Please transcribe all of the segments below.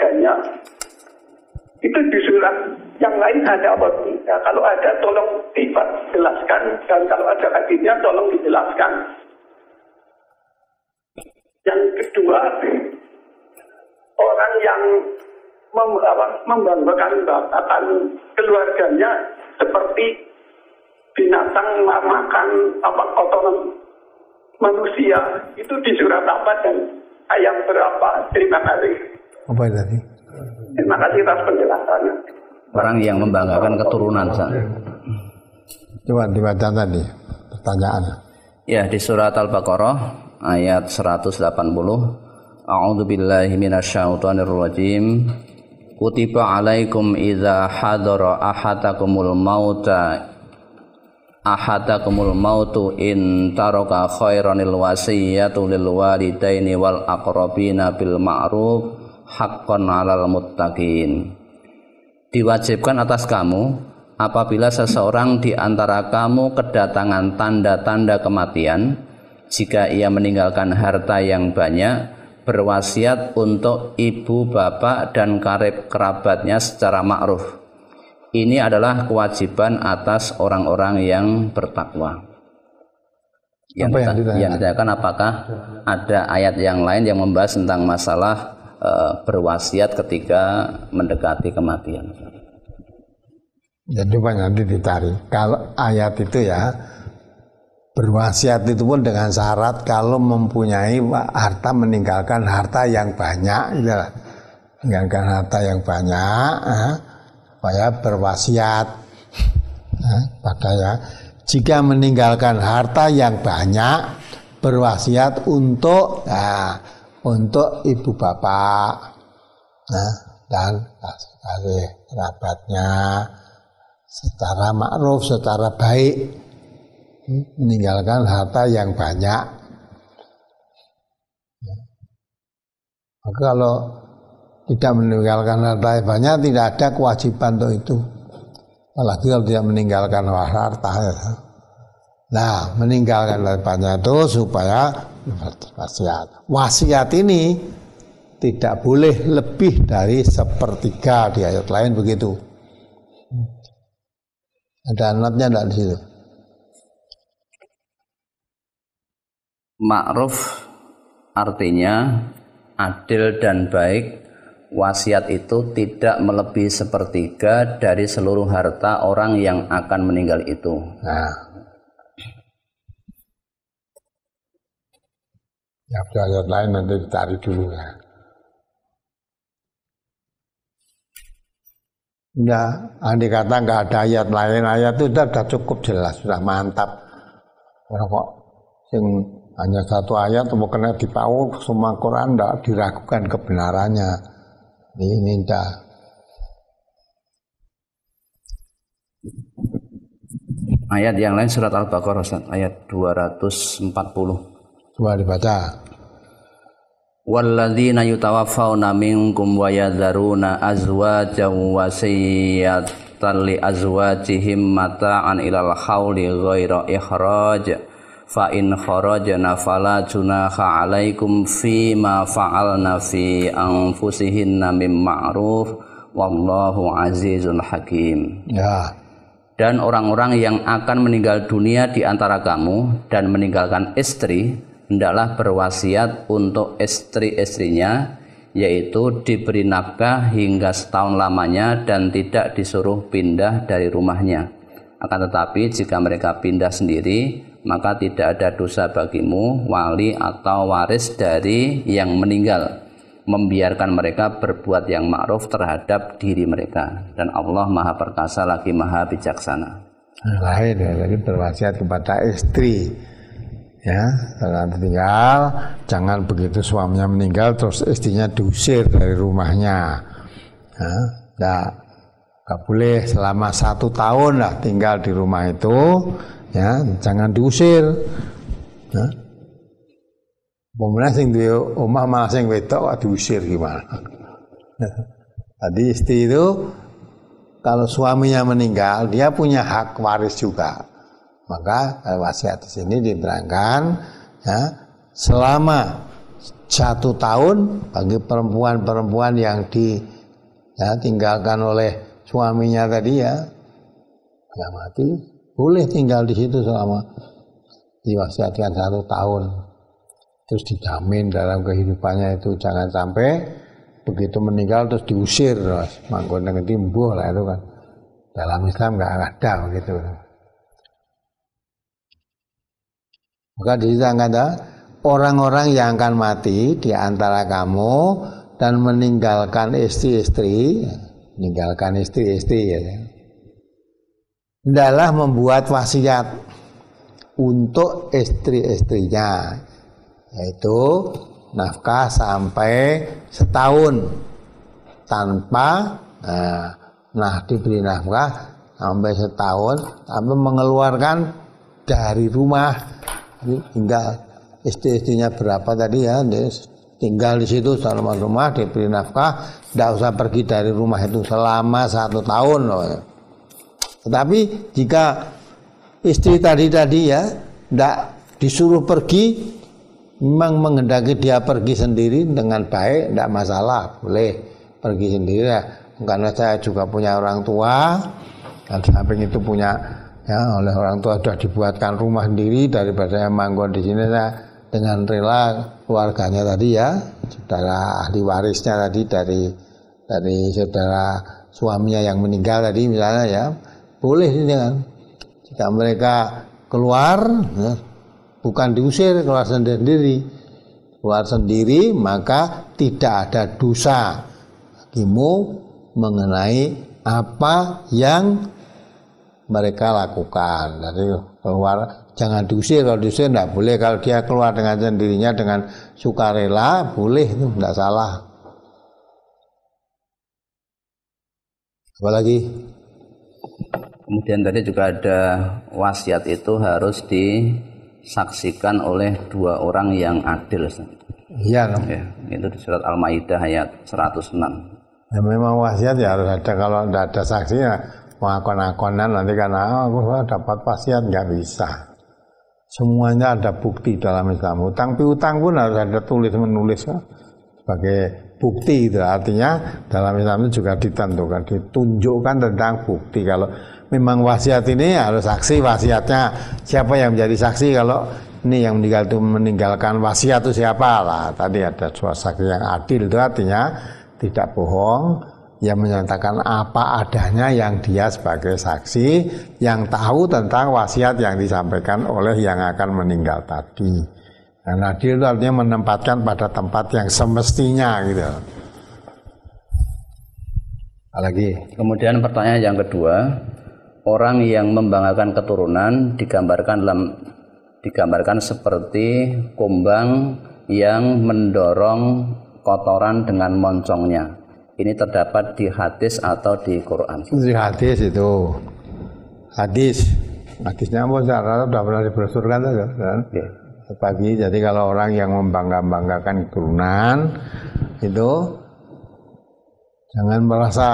keluarganya, itu di surat yang lain ada apa tidak? Nah, kalau ada tolong dijelaskan dan kalau ada hadisnya tolong dijelaskan. Yang kedua, orang yang mem, membanggakan bahkan keluarganya seperti binatang makan apa kotoran manusia itu di surat apa dan ayat berapa? Terima kasih. Apa itu tadi? Terima kasih atas penjelasannya. Orang yang membanggakan keturunan, San. Coba dibaca tadi pertanyaan. Ya, di surat Al-Baqarah ayat 180. A'udzu billahi minasyaitonir rajim. Kutiba alaikum idza hadara ahadakumul mauta ahadakumul mautu in taraka khairanil wasiyatu lil walidaini wal aqrabina bil ma'ruf haqqan 'alal muttaqin. Diwajibkan atas kamu apabila seseorang di antara kamu kedatangan tanda-tanda kematian, jika ia meninggalkan harta yang banyak, berwasiat untuk ibu, bapak, dan karib kerabatnya secara ma'ruf. Ini adalah kewajiban atas orang-orang yang bertakwa. Yang, yang, yang ditanyakan apakah ada ayat yang lain yang membahas tentang masalah Eh, berwasiat ketika mendekati kematian. Jadi banyak nanti ditarik. Kalau ayat itu ya berwasiat itu pun dengan syarat kalau mempunyai harta meninggalkan harta yang banyak, itulah meninggalkan harta yang banyak, eh, supaya berwasiat. Eh, pakai ya. Jika meninggalkan harta yang banyak, berwasiat untuk nah, untuk ibu bapak nah, dan kasih kerabatnya secara makruf, secara baik hmm, meninggalkan harta yang banyak ya. maka kalau tidak meninggalkan harta yang banyak tidak ada kewajiban untuk itu apalagi kalau tidak meninggalkan harta ya. Nah, meninggalkan daripadanya itu supaya wasiat. Wasiat ini tidak boleh lebih dari sepertiga di ayat lain begitu. Ada anaknya enggak di situ? Ma'ruf artinya adil dan baik. Wasiat itu tidak melebihi sepertiga dari seluruh harta orang yang akan meninggal itu. Nah, Ya ayat lain nanti ditarik dulu ya. Ya, andai kata nggak ada ayat lain, ayat itu sudah, sudah cukup jelas, sudah mantap. Orang kok sing hanya satu ayat mau kena dipau semua Quran tidak diragukan kebenarannya. Ini dah. ayat yang lain surat Al-Baqarah ayat 240 wal dibaca. walladzina yutawaffawna minkum wa yadharuna azwajan wasiyatan li azwajihim mata'an ilal khawli ghaira ikhraj fa in kharajna fala junaha alaikum fi ma fa'alna fi anfusihinna min ma'ruf wallahu azizun hakim ya dan orang-orang yang akan meninggal dunia di antara kamu dan meninggalkan istri hendaklah berwasiat untuk istri-istrinya yaitu diberi nafkah hingga setahun lamanya dan tidak disuruh pindah dari rumahnya. Akan tetapi jika mereka pindah sendiri, maka tidak ada dosa bagimu wali atau waris dari yang meninggal membiarkan mereka berbuat yang ma'ruf terhadap diri mereka dan Allah Maha Perkasa lagi Maha Bijaksana. Lain ya, jadi berwasiat kepada istri ya kalau tinggal jangan begitu suaminya meninggal terus istrinya diusir dari rumahnya ya, nah, nggak boleh selama satu tahun lah tinggal di rumah itu ya jangan diusir ya. Pemenang sing duwe omah malah sing wedok diusir gimana? Ya. Tadi istri itu kalau suaminya meninggal dia punya hak waris juga. Maka eh, wasiat di sini diterangkan ya, selama satu tahun bagi perempuan-perempuan yang ditinggalkan ya, oleh suaminya tadi ya ya mati boleh tinggal di situ selama diwasiatkan satu tahun terus dijamin dalam kehidupannya itu jangan sampai begitu meninggal terus diusir mas mangkon dengan timbul lah itu kan dalam Islam nggak ada begitu Maka di situ kata orang-orang yang akan mati di antara kamu dan meninggalkan istri-istri, meninggalkan istri-istri ya. Adalah membuat wasiat untuk istri-istrinya yaitu nafkah sampai setahun tanpa nah, nah diberi nafkah sampai setahun tanpa mengeluarkan dari rumah tinggal istri-istrinya berapa tadi ya tinggal di situ selama rumah diberi nafkah tidak usah pergi dari rumah itu selama satu tahun loh. tetapi jika istri tadi tadi ya tidak disuruh pergi memang menghendaki dia pergi sendiri dengan baik tidak masalah boleh pergi sendiri ya karena saya juga punya orang tua dan samping itu punya ya oleh orang tua sudah dibuatkan rumah sendiri daripada yang manggon di sini ya dengan rela keluarganya tadi ya saudara ahli warisnya tadi dari dari saudara suaminya yang meninggal tadi misalnya ya boleh ini kan jika mereka keluar ya, bukan diusir keluar sendiri keluar sendiri maka tidak ada dosa bagimu mengenai apa yang mereka lakukan. Jadi keluar jangan diusir kalau diusir tidak boleh. Kalau dia keluar dengan sendirinya dengan sukarela boleh itu tidak salah. Apalagi kemudian tadi juga ada wasiat itu harus disaksikan oleh dua orang yang adil. Iya, ya, itu di surat Al-Maidah ayat 106. Ya, memang wasiat ya harus ada kalau tidak ada saksinya mengakon-akonan nanti karena ah, aku oh, dapat wasiat nggak bisa. Semuanya ada bukti dalam Islam. Utang piutang pun harus ada tulis menulis sebagai bukti itu artinya dalam Islam itu juga ditentukan ditunjukkan tentang bukti kalau memang wasiat ini ya harus saksi wasiatnya siapa yang menjadi saksi kalau ini yang meninggal itu meninggalkan wasiat itu siapa lah tadi ada suasana yang adil itu artinya tidak bohong yang menyatakan apa adanya yang dia sebagai saksi yang tahu tentang wasiat yang disampaikan oleh yang akan meninggal tadi. Dan nah, adil itu artinya menempatkan pada tempat yang semestinya gitu. Apalagi. Kemudian pertanyaan yang kedua, orang yang membanggakan keturunan digambarkan dalam digambarkan seperti kumbang yang mendorong kotoran dengan moncongnya ini terdapat di hadis atau di Quran? Di hadis itu. Hadis. Hadisnya secara Sudah pernah dibersurkan kan? Ya. Pagi, jadi kalau orang yang membangga-banggakan keturunan itu jangan merasa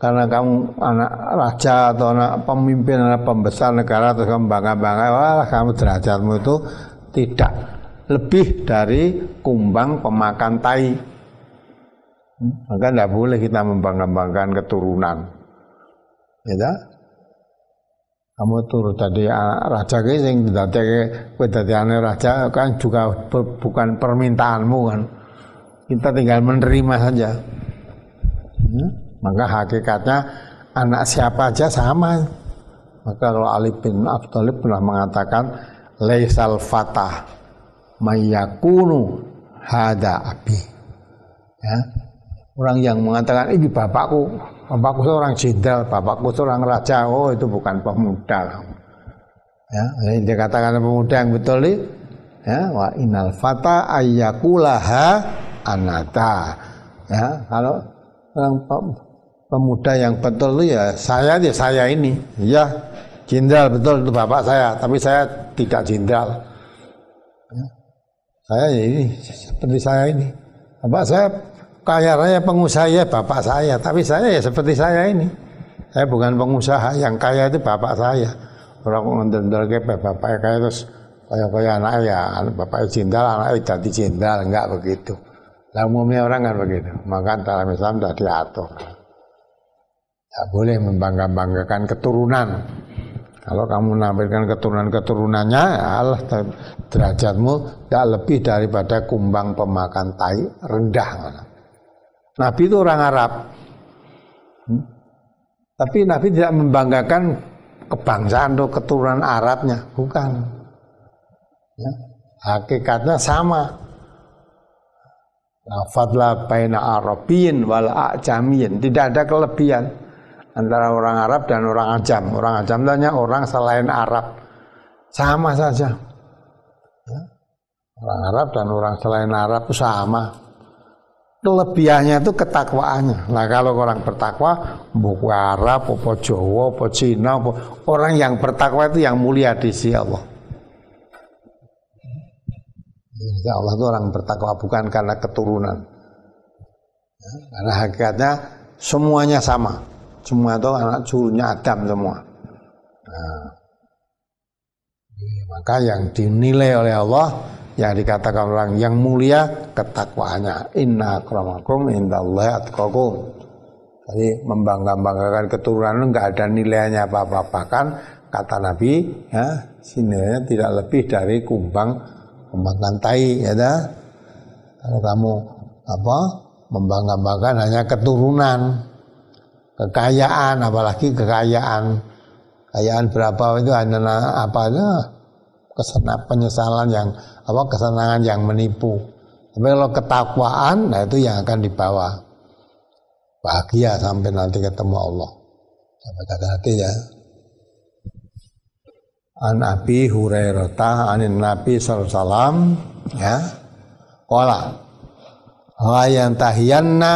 karena kamu anak raja atau anak pemimpin anak pembesar negara terus kamu bangga-bangga wah kamu derajatmu itu tidak lebih dari kumbang pemakan tai maka tidak boleh kita membanggakan keturunan. Ya Kamu turut tadi ah, raja ke sing dadi kowe anak raja kan juga bukan permintaanmu kan. Kita tinggal menerima saja. Hmm? Maka hakikatnya anak siapa aja sama. Maka kalau Ali bin Abi Thalib pernah mengatakan laisal fatah mayakunu hada abi. Ya, orang yang mengatakan ini bapakku, bapakku seorang jenderal, bapakku seorang raja, oh itu bukan pemuda. Ya, jadi dia katakan pemuda yang betul ini, ya, wa inal fata ayyakulaha anata. Ya, kalau orang pemuda yang betul itu ya saya dia ya, saya ini, ya jenderal betul itu bapak saya, tapi saya tidak jenderal. Ya, saya ini seperti saya ini. Bapak saya kaya raya pengusaha ya bapak saya, tapi saya ya seperti saya ini. Saya bukan pengusaha, yang kaya itu bapak saya. Orang ngendel-ngendel kepe bapak kaya terus kaya-kaya anak ya, bapak ya jindal, anak jadi ya jindal, enggak begitu. Lah umumnya orang kan begitu. Maka antara Islam sudah diatur. Tidak boleh membangga-banggakan keturunan. Kalau kamu menampilkan keturunan-keturunannya, ya Allah derajatmu tidak lebih daripada kumbang pemakan tai rendah. Nabi itu orang Arab. Hmm? Tapi Nabi tidak membanggakan kebangsaan atau keturunan Arabnya, bukan. Ya. Hakikatnya sama. Fadla baina Arabiyin wal ajamin, Tidak ada kelebihan antara orang Arab dan orang Ajam. Orang Ajam tanya orang selain Arab. Sama saja. Ya. Orang Arab dan orang selain Arab itu sama kelebihannya itu ketakwaannya. Nah kalau orang bertakwa, buku Arab, apa Jawa, apa Cina, apa orang yang bertakwa itu yang mulia di sisi Allah. Ya Allah itu orang bertakwa bukan karena keturunan. Ya, karena hakikatnya semuanya sama. Semua itu anak curunya Adam semua. Nah, maka yang dinilai oleh Allah yang dikatakan orang yang mulia ketakwaannya inna akramakum indallahi atqakum jadi membangga-banggakan keturunan nggak ada nilainya apa-apa bahkan kata Nabi ya sinilnya tidak lebih dari kumbang kumbang tai ya dah kalau kamu apa membangga-banggakan hanya keturunan kekayaan apalagi kekayaan kekayaan berapa itu hanya apa aja kesenangan penyesalan yang apa kesenangan yang menipu. Tapi kalau ketakwaan, nah itu yang akan dibawa bahagia sampai nanti ketemu Allah. sampai hati ya. An Abi Hurairah anin Nabi sallallahu ya. Qala layan tahiyanna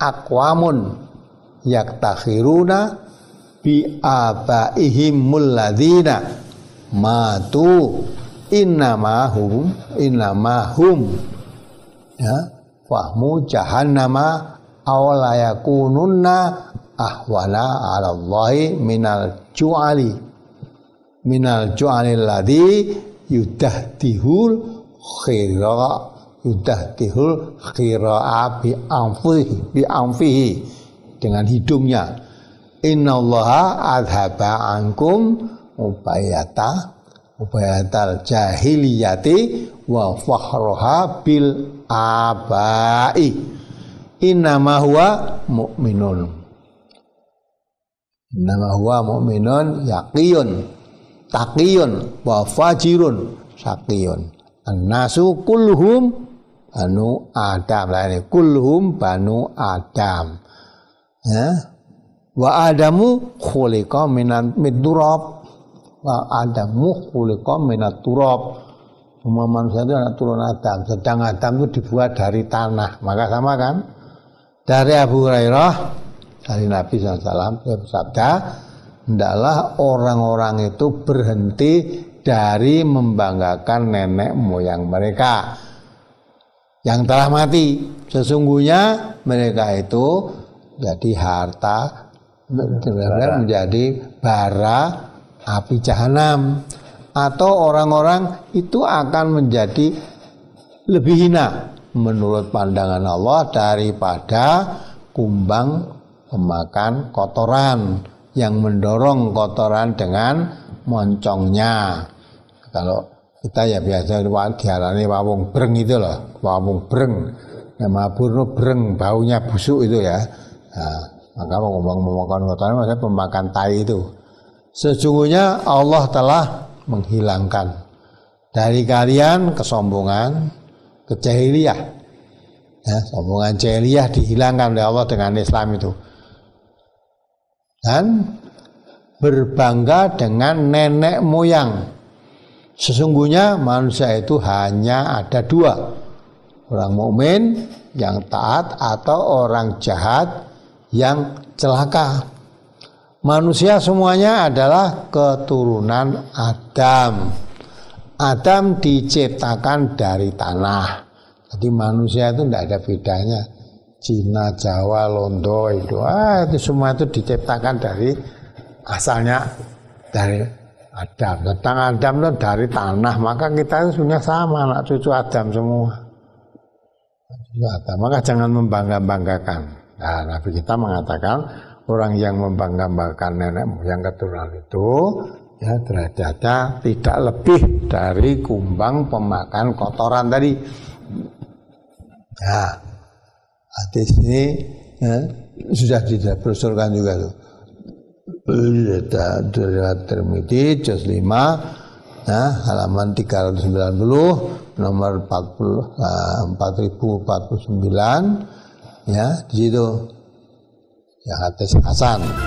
aqwamun yaktakhiruna bi abaihim mulladzina matu innamahum innamahum ya fahmu jahannama awlayakununna ahwana ala Allahi minal ju'ali minal ju'ali ladhi yudahtihul khira yudahtihul khira bi anfihi bi anfihi dengan hidungnya innallaha adhaba ankum ubayata ubayata jahiliyati wa fahroha bil abai innama huwa mu'minun innama huwa mu'minun yaqiyun taqiyun wa fajirun saqiyun annasu kulhum banu adam lah ini kulhum banu adam ya wa adamu kholiqa minan midurab Adam mukhliqa minat turab. Semua manusia itu anak turun Adam. Sedang Adam itu dibuat dari tanah. Maka sama kan? Dari Abu Hurairah, dari Nabi SAW, bersabda, hendaklah orang-orang itu berhenti dari membanggakan nenek moyang mereka yang telah mati. Sesungguhnya mereka itu jadi harta, menjadi bara api jahanam atau orang-orang itu akan menjadi lebih hina menurut pandangan Allah daripada kumbang pemakan kotoran yang mendorong kotoran dengan moncongnya. Kalau kita ya biasa diarani wawung breng itu loh, wawung breng. Nama burno breng, baunya busuk itu ya. Nah, maka kumbang memakan pemakan kotoran maksudnya pemakan tai itu. Sesungguhnya Allah telah menghilangkan dari kalian kesombongan, kejahiliyah. Ya, sombongan dihilangkan oleh Allah dengan Islam itu. Dan berbangga dengan nenek moyang. Sesungguhnya manusia itu hanya ada dua. Orang mukmin yang taat atau orang jahat yang celaka. Manusia semuanya adalah keturunan Adam. Adam diciptakan dari tanah. Jadi manusia itu tidak ada bedanya. Cina, Jawa, Londo, itu, ah, itu semua itu diciptakan dari asalnya dari Adam. Tentang Adam itu dari tanah, maka kita itu sebenarnya sama anak cucu Adam semua. Cucu Adam. Maka jangan membangga-banggakan. Nah, Nabi kita mengatakan orang yang membanggakan nenek moyang keturunan itu ya derajatnya tidak lebih dari kumbang pemakan kotoran tadi. Ya, nah, hadis ini ya, sudah berusulkan juga tuh. Iya, Derajat Termiti, Juz lima ya, halaman 390, nomor 40, 4049, eh, ya, di situ yang atas Hasan.